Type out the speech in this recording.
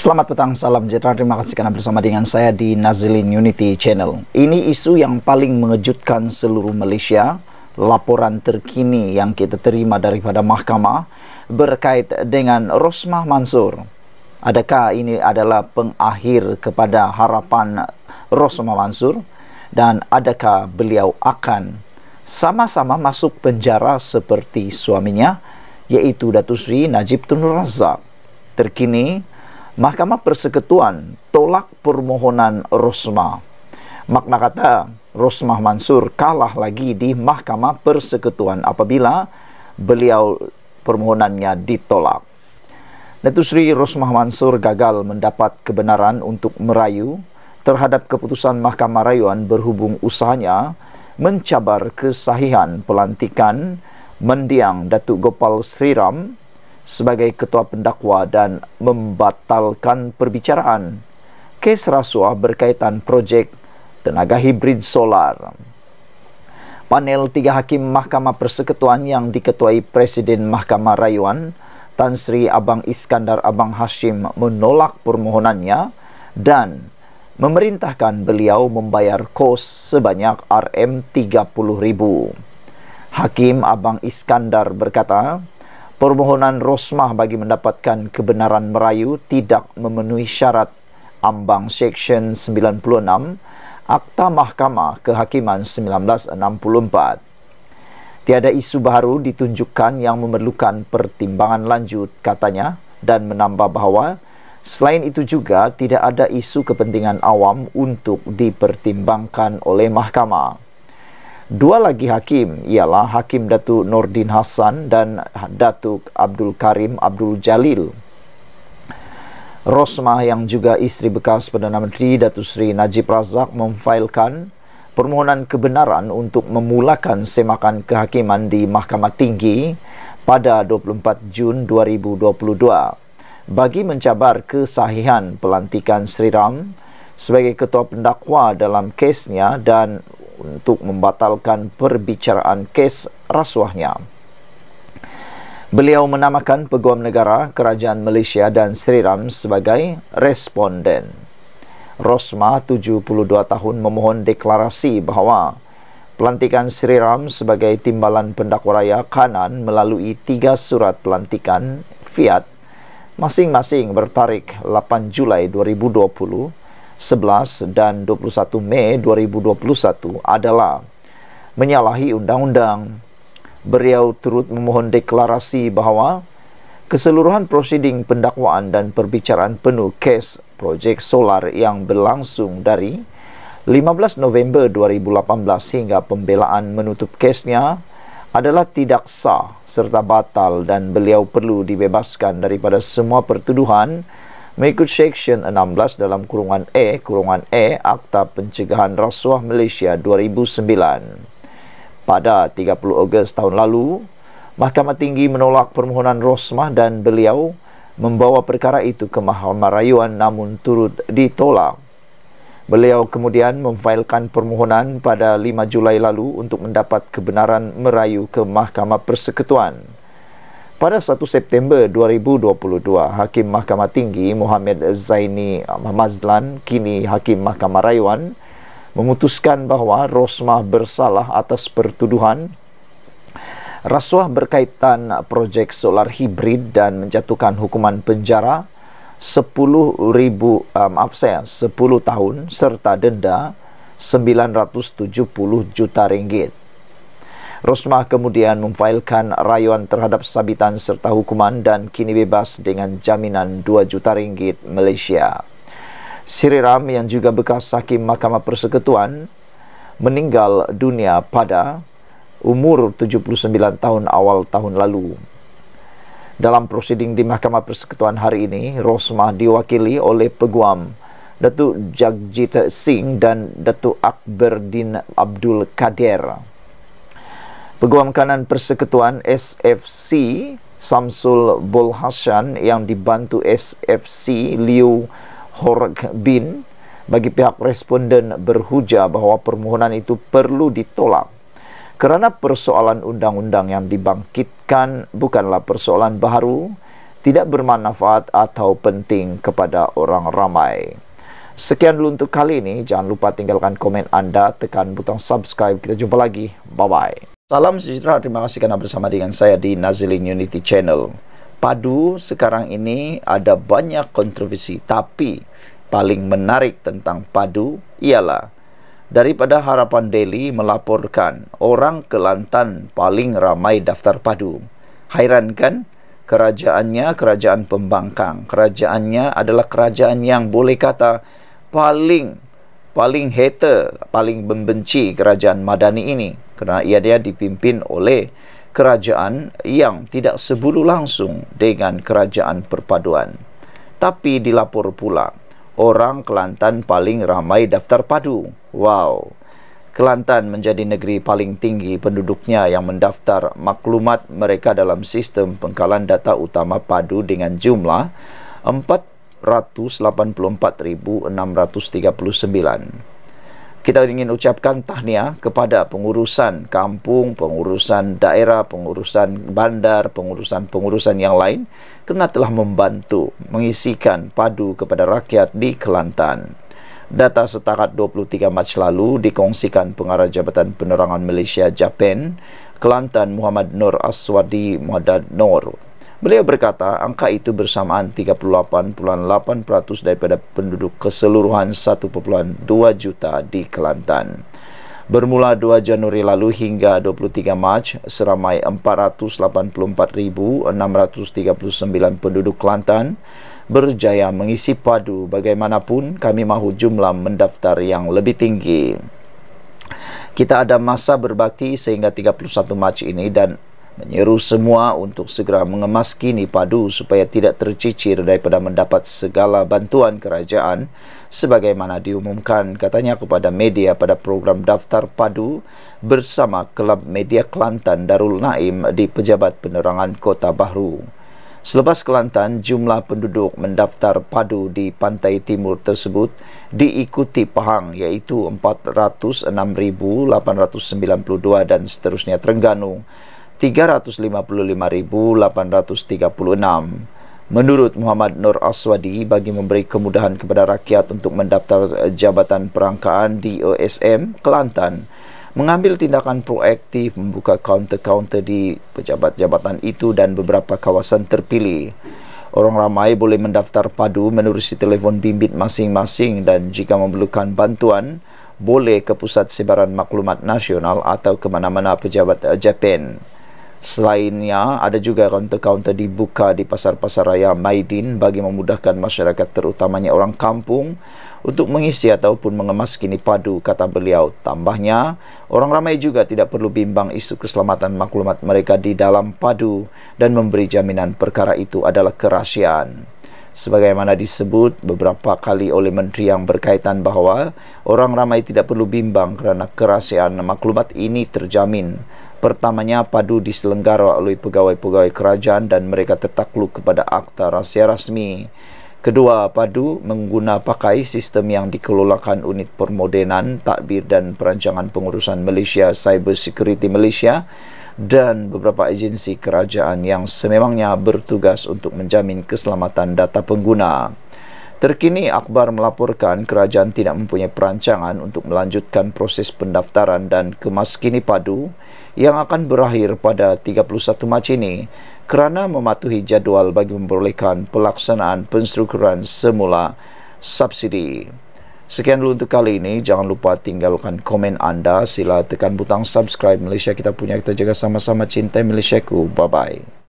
Selamat petang, salam sejahtera. Terima kasih karena bersama dengan saya di Nazilin Unity Channel. Ini isu yang paling mengejutkan seluruh Malaysia. Laporan terkini yang kita terima daripada mahkamah berkait dengan Rosmah Mansur. Adakah ini adalah pengakhir kepada harapan Rosmah Mansur? Dan adakah beliau akan sama-sama masuk penjara seperti suaminya, yaitu Datu Sri Najib Tun Razak? Terkini, Mahkamah Persekutuan tolak permohonan Rosma. Makna kata Rosmah Mansur kalah lagi di Mahkamah Persekutuan apabila beliau permohonannya ditolak. Datu Sri Rosmah Mansur gagal mendapat kebenaran untuk merayu terhadap keputusan Mahkamah Rayuan berhubung usahanya mencabar kesahihan pelantikan mendiang Datuk Gopal Sriram sebagai ketua pendakwa dan membatalkan perbicaraan kes rasuah berkaitan projek tenaga hibrid solar. Panel tiga hakim Mahkamah Persekutuan yang diketuai Presiden Mahkamah Rayuan Tan Sri Abang Iskandar Abang Hashim menolak permohonannya dan memerintahkan beliau membayar kos sebanyak RM30,000. Hakim Abang Iskandar berkata, Permohonan Rosmah bagi mendapatkan kebenaran merayu tidak memenuhi syarat ambang Seksyen 96 Akta Mahkamah Kehakiman 1964. Tiada isu baru ditunjukkan yang memerlukan pertimbangan lanjut katanya dan menambah bahawa selain itu juga tidak ada isu kepentingan awam untuk dipertimbangkan oleh mahkamah. Dua lagi hakim ialah Hakim Datuk Nordin Hassan dan Datuk Abdul Karim Abdul Jalil. Rosmah yang juga isteri bekas Perdana Menteri Datuk Seri Najib Razak memfailkan permohonan kebenaran untuk memulakan semakan kehakiman di Mahkamah Tinggi pada 24 Jun 2022 bagi mencabar kesahihan pelantikan Sri Ram sebagai ketua pendakwa dalam kesnya dan untuk membatalkan perbicaraan kes rasuahnya. Beliau menamakan Peguam Negara, Kerajaan Malaysia dan Sri Ram sebagai responden. Rosma, 72 tahun, memohon deklarasi bahawa pelantikan Sri Ram sebagai timbalan pendakwa raya kanan melalui tiga surat pelantikan fiat masing-masing bertarik 8 Julai 2020 11 dan 21 Mei 2021 adalah menyalahi undang-undang. Beliau turut memohon deklarasi bahawa keseluruhan prosiding pendakwaan dan perbicaraan penuh kes projek solar yang berlangsung dari 15 November 2018 hingga pembelaan menutup kesnya adalah tidak sah serta batal dan beliau perlu dibebaskan daripada semua pertuduhan mengikut Seksyen 16 dalam kurungan E, kurungan E Akta Pencegahan Rasuah Malaysia 2009. Pada 30 Ogos tahun lalu, Mahkamah Tinggi menolak permohonan Rosmah dan beliau membawa perkara itu ke Mahkamah Rayuan namun turut ditolak. Beliau kemudian memfailkan permohonan pada 5 Julai lalu untuk mendapat kebenaran merayu ke Mahkamah Persekutuan. Pada 1 September 2022, Hakim Mahkamah Tinggi Muhammad Zaini Mazlan, kini Hakim Mahkamah Rayuan, memutuskan bahawa Rosmah bersalah atas pertuduhan rasuah berkaitan projek solar hibrid dan menjatuhkan hukuman penjara 10,000 ribu eh, maaf saya 10 tahun serta denda 970 juta ringgit Rosmah kemudian memfailkan rayuan terhadap sabitan serta hukuman dan kini bebas dengan jaminan 2 juta ringgit Malaysia. Siri Ram yang juga bekas hakim Mahkamah Persekutuan meninggal dunia pada umur 79 tahun awal tahun lalu. Dalam prosiding di Mahkamah Persekutuan hari ini, Rosmah diwakili oleh Peguam Datuk Jagjit Singh dan Datuk Akberdin Abdul Kadir. Peguam Kanan Persekutuan SFC Samsul Bolhasan yang dibantu SFC Liu Bin bagi pihak responden berhujah bahawa permohonan itu perlu ditolak kerana persoalan undang-undang yang dibangkitkan bukanlah persoalan baru tidak bermanfaat atau penting kepada orang ramai. Sekian dulu untuk kali ini. Jangan lupa tinggalkan komen anda, tekan butang subscribe. Kita jumpa lagi. Bye-bye. Salam sejahtera, terima kasih kerana bersama dengan saya di Nazilin Unity Channel. Padu sekarang ini ada banyak kontroversi, tapi paling menarik tentang padu ialah daripada Harapan Daily melaporkan orang Kelantan paling ramai daftar padu. Hairan kan? Kerajaannya kerajaan pembangkang. Kerajaannya adalah kerajaan yang boleh kata paling paling hater, paling membenci kerajaan Madani ini kerana ia dia dipimpin oleh kerajaan yang tidak sebulu langsung dengan kerajaan perpaduan. Tapi dilapor pula, orang Kelantan paling ramai daftar padu. Wow. Kelantan menjadi negeri paling tinggi penduduknya yang mendaftar maklumat mereka dalam sistem pengkalan data utama padu dengan jumlah 484,639 kita ingin ucapkan tahniah kepada pengurusan kampung, pengurusan daerah, pengurusan bandar, pengurusan-pengurusan yang lain kerana telah membantu mengisikan padu kepada rakyat di Kelantan. Data setakat 23 Mac lalu dikongsikan pengarah Jabatan Penerangan Malaysia Japan, Kelantan Muhammad Nur Aswadi Madad Nur Beliau berkata angka itu bersamaan 38.8% daripada penduduk keseluruhan 1.2 juta di Kelantan. Bermula 2 Januari lalu hingga 23 Mac, seramai 484,639 penduduk Kelantan berjaya mengisi padu bagaimanapun kami mahu jumlah mendaftar yang lebih tinggi. Kita ada masa berbakti sehingga 31 Mac ini dan menyeru semua untuk segera mengemaskini padu supaya tidak tercicir daripada mendapat segala bantuan kerajaan sebagaimana diumumkan katanya kepada media pada program daftar padu bersama Kelab Media Kelantan Darul Naim di Pejabat Penerangan Kota Bahru. Selepas Kelantan, jumlah penduduk mendaftar padu di pantai timur tersebut diikuti Pahang iaitu 406,892 dan seterusnya Terengganu 355,836. Menurut Muhammad Nur Aswadi, bagi memberi kemudahan kepada rakyat untuk mendaftar eh, jabatan perangkaan di OSM Kelantan, mengambil tindakan proaktif membuka kaunter-kaunter di pejabat jabatan itu dan beberapa kawasan terpilih. Orang ramai boleh mendaftar padu menerusi telefon bimbit masing-masing dan jika memerlukan bantuan, boleh ke Pusat Sebaran Maklumat Nasional atau ke mana-mana pejabat eh, Jepun. Selainnya, ada juga kaunter-kaunter dibuka di pasar-pasar raya Maidin bagi memudahkan masyarakat terutamanya orang kampung untuk mengisi ataupun mengemas kini padu, kata beliau. Tambahnya, orang ramai juga tidak perlu bimbang isu keselamatan maklumat mereka di dalam padu dan memberi jaminan perkara itu adalah kerahsiaan. Sebagaimana disebut beberapa kali oleh menteri yang berkaitan bahawa orang ramai tidak perlu bimbang kerana kerahsiaan maklumat ini terjamin. Pertamanya padu diselenggara oleh pegawai-pegawai kerajaan dan mereka tertakluk kepada akta rahsia rasmi. Kedua, padu menggunakan pakai sistem yang dikelolakan unit permodenan, takbir dan perancangan pengurusan Malaysia, Cyber Security Malaysia dan beberapa agensi kerajaan yang sememangnya bertugas untuk menjamin keselamatan data pengguna. Terkini Akbar melaporkan kerajaan tidak mempunyai perancangan untuk melanjutkan proses pendaftaran dan kemaskini padu yang akan berakhir pada 31 Mac ini kerana mematuhi jadual bagi memperolehkan pelaksanaan penstrukturan semula subsidi. Sekian dulu untuk kali ini. Jangan lupa tinggalkan komen anda. Sila tekan butang subscribe Malaysia kita punya. Kita jaga sama-sama cinta Malaysia ku. Bye-bye.